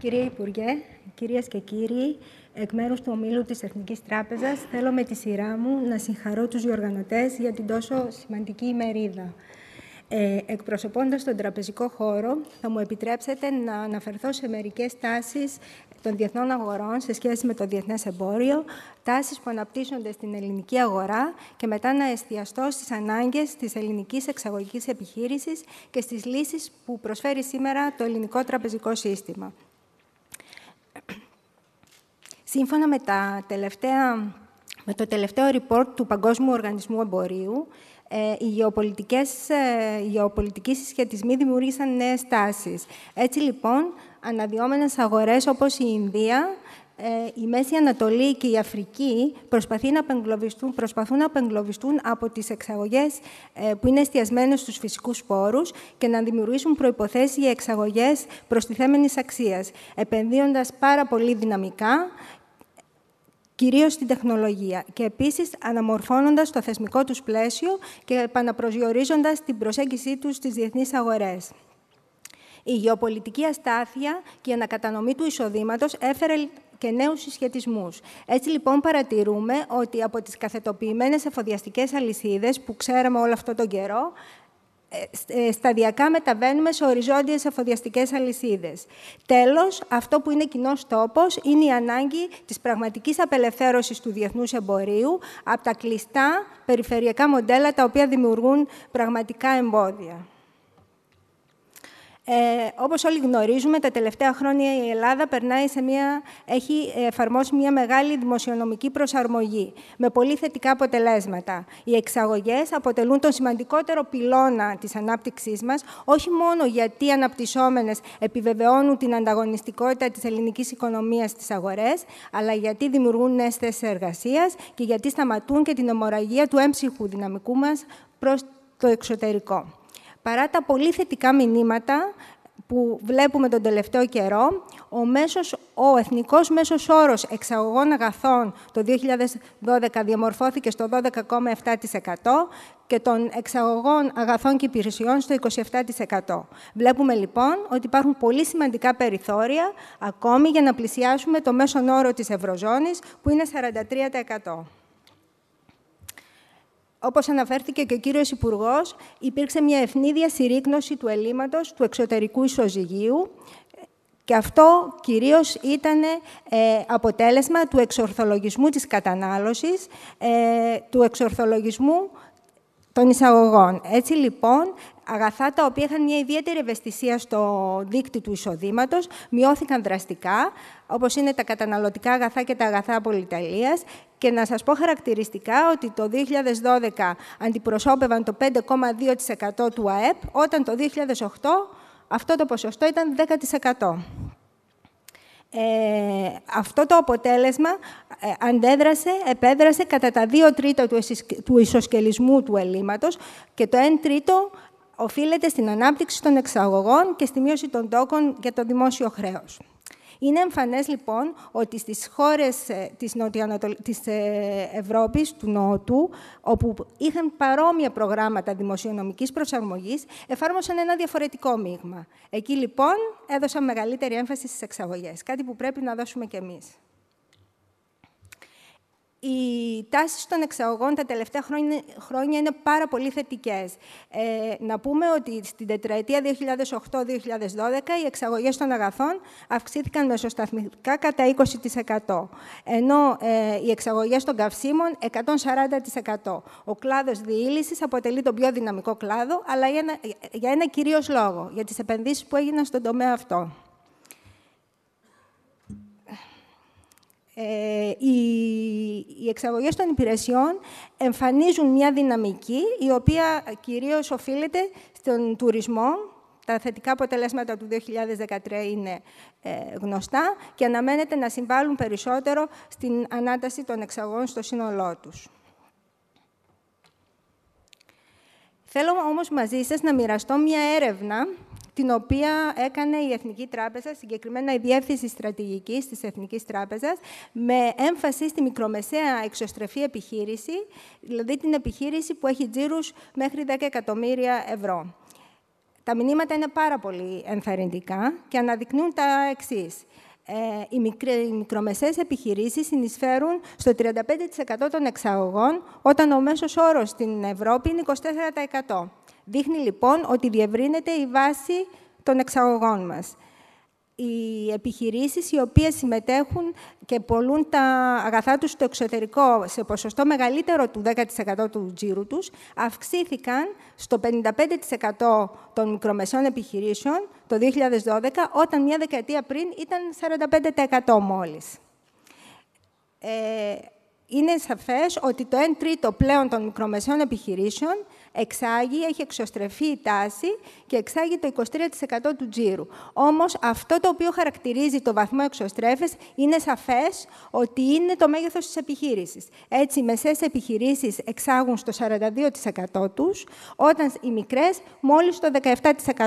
Κύριε Υπουργέ, κυρίες και κύριοι, εκ μέρους του ομίλου της Εθνικής Τράπεζας, θέλω με τη σειρά μου να συγχαρώ τους διοργανωτές για την τόσο σημαντική ημερίδα. Ε, εκπροσωπώντας τον τραπεζικό χώρο, θα μου επιτρέψετε να αναφερθώ σε μερικές τάσεις των διεθνών αγορών σε σχέση με το διεθνές εμπόριο, τάσεις που αναπτύσσονται στην ελληνική αγορά και μετά να εστιαστώ στις ανάγκες της ελληνικής εξαγωγικής επιχείρησης και στις λύσεις που προσφέρει σήμερα το ελληνικό τραπεζικό σύστημα. Σύμφωνα με, τα τελευταία, με το τελευταίο report του Παγκόσμιου Οργανισμού Εμπορίου, ε, οι, γεωπολιτικές, ε, οι γεωπολιτικοί συσχετισμοί δημιούργησαν νέες τάσεις. Έτσι, λοιπόν, αναδυόμενες αγορές όπως η Ινδία, ε, η Μέση Ανατολή και η Αφρική προσπαθούν να απεγκλωβιστούν, προσπαθούν να από τις εξαγωγές που είναι εστιασμένες στους φυσικούς πόρους και να δημιουργήσουν προϋποθέσεις για εξαγωγές προστιθέμενης αξίας, επενδύοντας πάρα πολύ δυναμικά κυρίως στην τεχνολογία και επίσης αναμορφώνοντας το θεσμικό τους πλαίσιο και επαναπροσδιορίζοντας την προσέγγιση τους στις διεθνείς αγορές. Η γεωπολιτική αστάθεια και η ανακατανομή του εισοδήματος έφερε και νέους συσχετισμούς. Έτσι, λοιπόν, παρατηρούμε ότι από τις καθετοποιημένες εφοδιαστικές αλυσίδες που ξέραμε όλο αυτόν τον καιρό, ε, ε, σταδιακά μεταβαίνουμε σε οριζόντιες αφοδιαστικές αλυσίδες. Τέλος, αυτό που είναι κοινός τόπος είναι η ανάγκη της πραγματικής απελευθέρωσης του διεθνούς εμπορίου από τα κλειστά περιφερειακά μοντέλα τα οποία δημιουργούν πραγματικά εμπόδια. Ε, Όπως όλοι γνωρίζουμε, τα τελευταία χρόνια η Ελλάδα περνάει σε μια, έχει εφαρμόσει μια μεγάλη δημοσιονομική προσαρμογή με πολύ θετικά αποτελέσματα. Οι εξαγωγές αποτελούν τον σημαντικότερο πυλώνα της ανάπτυξής μας, όχι μόνο γιατί οι αναπτυσσόμενες επιβεβαιώνουν την ανταγωνιστικότητα της ελληνικής οικονομίας στις αγορές, αλλά γιατί δημιουργούν νέες θέσεις εργασίας και γιατί σταματούν και την ομορραγία του έμψυχου δυναμικού μας προς το εξωτερικό. Παρά τα πολύ θετικά μηνύματα που βλέπουμε τον τελευταίο καιρό, ο, μέσος, ο εθνικός μέσος όρος εξαγωγών αγαθών το 2012 διαμορφώθηκε στο 12,7% και των εξαγωγών αγαθών και υπηρεσιών στο 27%. Βλέπουμε λοιπόν ότι υπάρχουν πολύ σημαντικά περιθώρια ακόμη για να πλησιάσουμε το μέσον όρο της Ευρωζώνης που είναι 43%. Όπως αναφέρθηκε και ο κύριος Υπουργός, υπήρξε μια ευνίδια συρρήκνωση του ελλείμματος του εξωτερικού ισοζυγίου και αυτό κυρίως ήταν ε, αποτέλεσμα του εξορθολογισμού της κατανάλωσης, ε, του εξορθολογισμού των εισαγωγών. Έτσι λοιπόν, αγαθά τα οποία είχαν μια ιδιαίτερη ευαισθησία στο δίκτυο του εισοδήματος, μειώθηκαν δραστικά, όπως είναι τα καταναλωτικά αγαθά και τα αγαθά πολυταλία. Και να σας πω χαρακτηριστικά ότι το 2012 αντιπροσώπευαν το 5,2% του ΑΕΠ, όταν το 2008 αυτό το ποσοστό ήταν 10%. Ε, αυτό το αποτέλεσμα ε, αντέδρασε, επέδρασε κατά τα δύο τρίτα του, του ισοσκελισμού του ελλείμματος και το 1 τρίτο οφείλεται στην ανάπτυξη των εξαγωγών και στη μείωση των τόκων για το δημόσιο χρέος. Είναι εμφανές λοιπόν ότι στις χώρες ε, της, Ευρώπη της ε, Ευρώπης, του Νότου, όπου είχαν παρόμοια προγράμματα δημοσιονομικής προσαρμογής, εφάρμοσαν ένα διαφορετικό μείγμα. Εκεί λοιπόν έδωσαν μεγαλύτερη έμφαση στις εξαγωγές, κάτι που πρέπει να δώσουμε κι εμείς. Οι τάσεις των εξαγωγών τα τελευταία χρόνια είναι πάρα πολύ θετικές. Ε, να πούμε ότι στην τετραετία 2008-2012 οι εξαγωγές των αγαθών αυξήθηκαν μεσοσταθμικά κατά 20%, ενώ ε, οι εξαγωγές των καυσίμων 140%. Ο κλάδος διήλυσης αποτελεί τον πιο δυναμικό κλάδο, αλλά για ένα, για ένα κυρίως λόγο, για τις επενδύσεις που έγιναν στον τομέα αυτό. Ε, οι, οι εξαγωγές των υπηρεσιών εμφανίζουν μια δυναμική η οποία κυρίως οφείλεται στον τουρισμό. Τα θετικά αποτελέσματα του 2013 είναι ε, γνωστά και αναμένεται να συμβάλλουν περισσότερο στην ανάταση των εξαγών στο σύνολό τους. Θέλω όμως μαζί σας να μοιραστώ μια έρευνα την οποία έκανε η Εθνική Τράπεζα, συγκεκριμένα η Διεύθυνση Στρατηγικής της Εθνικής Τράπεζας, με έμφαση στη μικρομεσαία εξωστρεφή επιχείρηση, δηλαδή την επιχείρηση που έχει τζίρους μέχρι 10 εκατομμύρια ευρώ. Τα μηνύματα είναι πάρα πολύ ενθαρρυντικά και αναδεικνύουν τα εξής. Ε, οι, μικρο, οι μικρομεσαίες επιχειρήσεις συνεισφέρουν στο 35% των εξαγωγών, όταν ο μέσος όρος στην Ευρώπη είναι 24%. Δείχνει λοιπόν ότι διευρύνεται η βάση των εξαγωγών μας. Οι επιχειρήσεις οι οποίες συμμετέχουν και πολλούν τα αγαθά τους στο εξωτερικό σε ποσοστό μεγαλύτερο του 10% του τζίρου τους, αυξήθηκαν στο 55% των μικρομεσών επιχειρήσεων το 2012, όταν μια δεκαετία πριν ήταν 45% μόλις. Ε, είναι σαφές ότι το 1 τρίτο πλέον των μικρομεσαίων επιχειρήσεων εξάγει, έχει εξωστρεφεί η τάση και εξάγει το 23% του τζίρου. Όμως αυτό το οποίο χαρακτηρίζει το βαθμό εξωστρέφες είναι σαφές ότι είναι το μέγεθος της επιχείρησης. Έτσι, οι μεσές επιχειρήσεις εξάγουν στο 42% τους, όταν οι μικρές μόλις το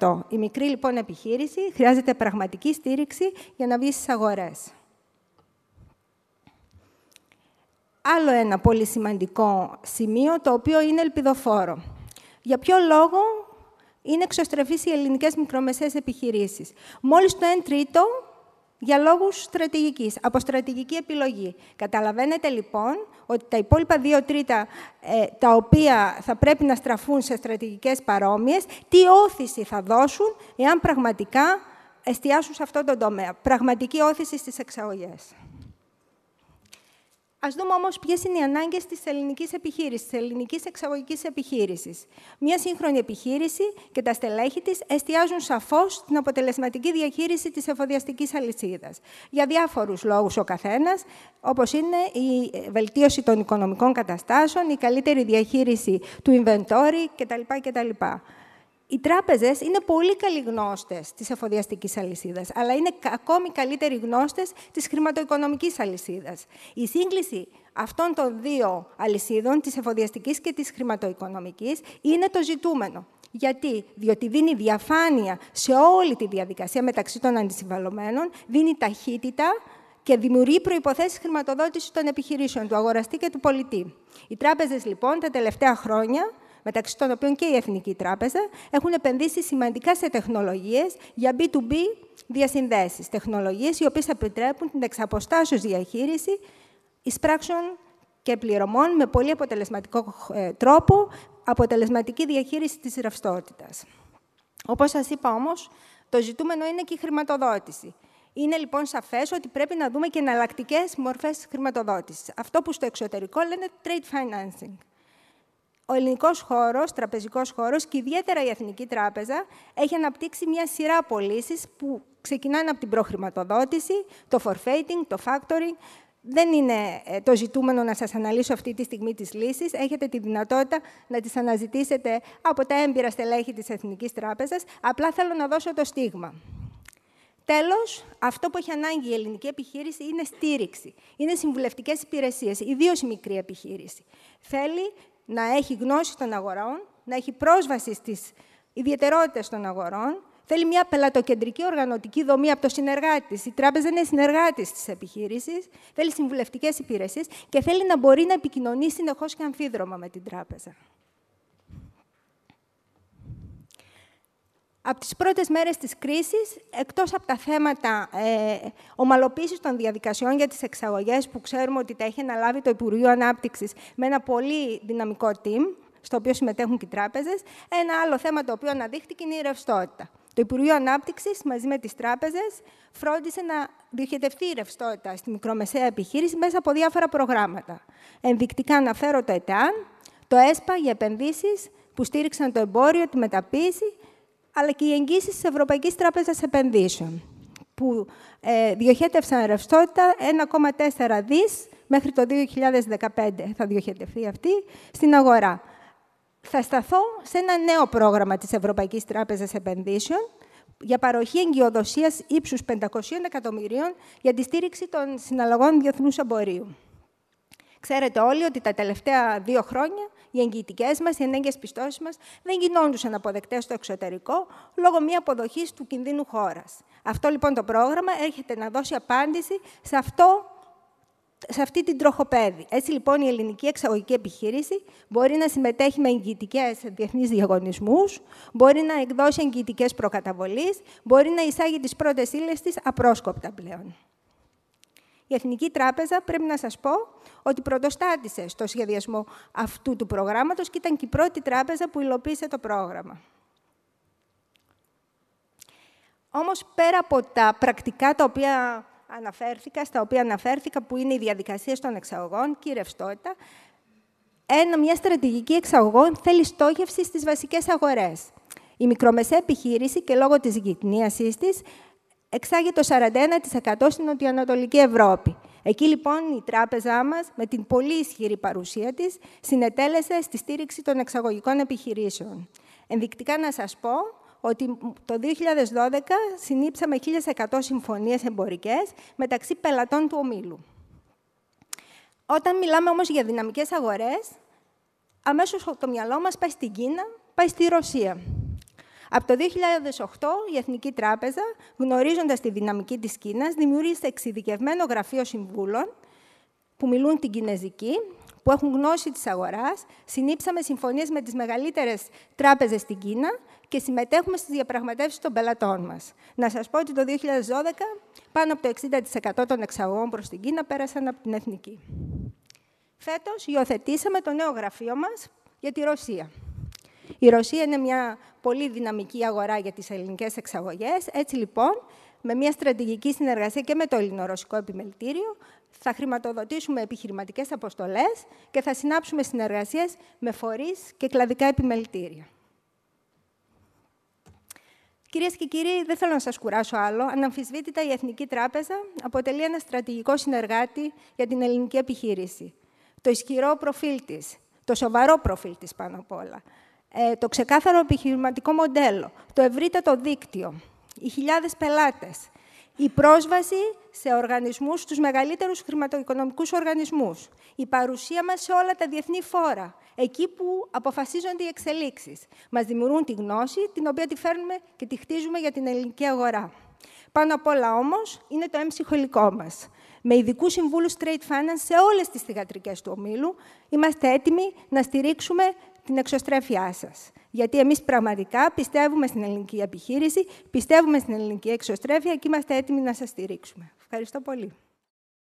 17%. Η μικρή λοιπόν επιχείρηση χρειάζεται πραγματική στήριξη για να βγει στις αγορές. άλλο ένα πολύ σημαντικό σημείο, το οποίο είναι ελπιδοφόρο. Για ποιο λόγο είναι εξωστρεφείς οι ελληνικές μικρομεσαίες επιχειρήσεις. Μόλις το 1 τρίτο για λόγους στρατηγικής, από στρατηγική επιλογή. Καταλαβαίνετε λοιπόν ότι τα υπόλοιπα 2 τρίτα ε, τα οποία θα πρέπει να στραφούν σε στρατηγικές παρόμοιες, τι όθηση θα δώσουν εάν πραγματικά εστιάσουν σε αυτό το τομέα. Πραγματική όθηση στις εξαγωγές. Ας δούμε όμως ποιες είναι οι ανάγκες της ελληνικής επιχείρησης, της ελληνικής εξαγωγικής επιχείρησης. Μια σύγχρονη επιχείρηση και τα στελέχη της εστιάζουν σαφώς στην αποτελεσματική διαχείριση της εφοδιαστικής αλυσίδας. Για διάφορους λόγους ο καθένας, όπως είναι η βελτίωση των οικονομικών καταστάσεων, η καλύτερη διαχείριση του inventory κτλ οι τράπεζες είναι πολύ καλοί γνώστες της εφοδιαστικής αλυσίδας, αλλά είναι ακόμη καλύτεροι γνώστες της χρηματοοικονομικής αλυσίδας. Η σύγκληση αυτών των δύο αλυσίδων, της εφοδιαστικής και της χρηματοοικονομικής, είναι το ζητούμενο. Γιατί, διότι δίνει διαφάνεια σε όλη τη διαδικασία μεταξύ των αντισυμβαλωμένων, δίνει ταχύτητα και δημιουργεί προποθέσει χρηματοδότησης των επιχειρήσεων, του αγοραστή και του πολιτή. Οι τράπεζες, λοιπόν, τα τελευταία χρόνια μεταξύ των οποίων και η Εθνική Τράπεζα, έχουν επενδύσει σημαντικά σε τεχνολογίες για B2B διασυνδέσεις. Τεχνολογίες οι οποίες επιτρέπουν την εξαποστάσεως διαχείριση εισπράξεων και πληρωμών με πολύ αποτελεσματικό ε, τρόπο, αποτελεσματική διαχείριση της ρευστότητας. Όπως σας είπα όμως, το ζητούμενο είναι και η χρηματοδότηση. Είναι λοιπόν σαφές ότι πρέπει να δούμε και εναλλακτικές μορφές χρηματοδότησης. Αυτό που στο εξωτερικό λένε trade financing. Ο ελληνικός χώρος, τραπεζικός χώρος και ιδιαίτερα η Εθνική Τράπεζα έχει αναπτύξει μια σειρά πωλήσει που ξεκινάνε από την προχρηματοδότηση, το forfaiting, το factoring. Δεν είναι ε, το ζητούμενο να σας αναλύσω αυτή τη στιγμή τις λύσεις. Έχετε τη δυνατότητα να τις αναζητήσετε από τα έμπειρα στελέχη της Εθνικής Τράπεζας. Απλά θέλω να δώσω το στίγμα. Τέλος, αυτό που έχει ανάγκη η ελληνική επιχείρηση είναι στήριξη. Είναι συμβουλευτικές υπηρεσίες, ιδίως η μικρή επιχείρηση. Θέλει να έχει γνώση των αγορών, να έχει πρόσβαση στις ιδιαιτερότητες των αγορών, θέλει μια πελατοκεντρική οργανωτική δομή από το συνεργάτη. Η τράπεζα είναι συνεργάτης της επιχείρησης, θέλει συμβουλευτικές υπηρεσίες και θέλει να μπορεί να επικοινωνεί συνεχώς και αμφίδρομα με την τράπεζα. Από τις πρώτες μέρες της κρίσης, εκτός από τα θέματα ε, ομαλοποίησης των διαδικασιών για τις εξαγωγές, που ξέρουμε ότι τα έχει αναλάβει το Υπουργείο Ανάπτυξης με ένα πολύ δυναμικό team, στο οποίο συμμετέχουν και οι τράπεζες, ένα άλλο θέμα το οποίο αναδείχθηκε είναι η ρευστότητα. Το Υπουργείο Ανάπτυξης μαζί με τις τράπεζες φρόντισε να διοχετευτεί η ρευστότητα στη μικρομεσαία επιχείρηση μέσα από διάφορα προγράμματα. Ενδεικτικά αναφέρω το ΕΤΑΝ, το ΕΣΠΑ για επενδύσεις που στήριξαν το εμπόριο, τη μεταποίηση αλλά και οι εγγύσεις της Ευρωπαϊκής Τράπεζας Επενδύσεων, που ε, διοχέτευσαν ρευστότητα 1,4 δις μέχρι το 2015 θα διοχετευτεί αυτή στην αγορά. Θα σταθώ σε ένα νέο πρόγραμμα της Ευρωπαϊκής Τράπεζας Επενδύσεων για παροχή εγκυοδοσίας ύψους 500 εκατομμυρίων για τη στήριξη των συναλλαγών διεθνούς εμπορίου. Ξέρετε όλοι ότι τα τελευταία δύο χρόνια οι εγγυητικές μας, οι ενέργειε πιστώσεις μας δεν γινόντουσαν αποδεκτές στο εξωτερικό λόγω μια αποδοχής του κινδύνου χώρας. Αυτό λοιπόν το πρόγραμμα έρχεται να δώσει απάντηση σε αυτό σε αυτή την τροχοπέδη. Έτσι λοιπόν η ελληνική εξαγωγική επιχείρηση μπορεί να συμμετέχει με εγγυητικές διεθνείς διαγωνισμούς, μπορεί να εκδώσει εγγυητικές προκαταβολής, μπορεί να εισάγει τις πρώτες ύλες της απρόσκοπτα πλέον. Εθνική Τράπεζα, πρέπει να σας πω, ότι πρωτοστάτησε στο σχεδιασμό αυτού του προγράμματος και ήταν και η πρώτη τράπεζα που υλοποίησε το πρόγραμμα. Όμως, πέρα από τα πρακτικά τα οποία αναφέρθηκα, στα οποία αναφέρθηκα, που είναι οι διαδικασία των εξαγωγών και η ρευστότητα, ένα, μια στρατηγική εξαγωγών θέλει στόχευση στις βασικές αγορές. Η μικρομεσαία επιχείρηση και λόγω της γυκνίασής της εξάγει το 41% στην Νοτιοανατολική Ευρώπη. Εκεί λοιπόν η τράπεζά μας, με την πολύ ισχυρή παρουσία της, συνετέλεσε στη στήριξη των εξαγωγικών επιχειρήσεων. Ενδεικτικά να σας πω ότι το 2012 συνήψαμε 1.100 συμφωνίες εμπορικές μεταξύ πελατών του ομίλου. Όταν μιλάμε όμως για δυναμικές αγορές, αμέσως το μυαλό μας πάει στην Κίνα, πάει στη Ρωσία. Από το 2008, η Εθνική Τράπεζα, γνωρίζοντας τη δυναμική της Κίνας, δημιούργησε εξειδικευμένο γραφείο συμβούλων που μιλούν την κινέζικη, που έχουν γνώση της αγοράς, συνήψαμε συμφωνίες με τις μεγαλύτερες τράπεζες στην Κίνα και συμμετέχουμε στις διαπραγματεύσεις των πελατών μας. Να σας πω ότι το 2012 πάνω από το 60% των εξαγωγών προς την Κίνα πέρασαν από την εθνική. Φέτος υιοθετήσαμε το νέο γραφείο μας για τη Ρωσία. Η Ρωσία είναι μια πολύ δυναμική αγορά για τις ελληνικές εξαγωγές. Έτσι λοιπόν, με μια στρατηγική συνεργασία και με το Ελληνορωσικό Επιμελητήριο, θα χρηματοδοτήσουμε επιχειρηματικές αποστολές και θα συνάψουμε συνεργασίες με φορείς και κλαδικά επιμελητήρια. Κυρίες και κύριοι, δεν θέλω να σας κουράσω άλλο. Αναμφισβήτητα, η Εθνική Τράπεζα αποτελεί ένα στρατηγικό συνεργάτη για την ελληνική επιχείρηση. Το ισχυρό προφίλ της, το σοβαρό προφίλ της πάνω απ' όλα, ε, το ξεκάθαρο επιχειρηματικό μοντέλο, το ευρύτατο δίκτυο, οι χιλιάδες πελάτες, η πρόσβαση σε οργανισμούς, στους μεγαλύτερους χρηματοοικονομικούς οργανισμούς, η παρουσία μας σε όλα τα διεθνή φόρα, εκεί που αποφασίζονται οι εξελίξεις. Μας δημιουργούν τη γνώση, την οποία τη φέρνουμε και τη χτίζουμε για την ελληνική αγορά. Πάνω απ' όλα όμως είναι το έμψυχο υλικό μας. Με ειδικούς συμβούλους Trade Finance σε όλες τις θηγατρικές του ομίλου, είμαστε έτοιμοι να στηρίξουμε την εξωστρέφειά σας. Γιατί εμείς πραγματικά πιστεύουμε στην ελληνική επιχείρηση, πιστεύουμε στην ελληνική εξωστρέφεια και είμαστε έτοιμοι να σας στηρίξουμε. Ευχαριστώ πολύ.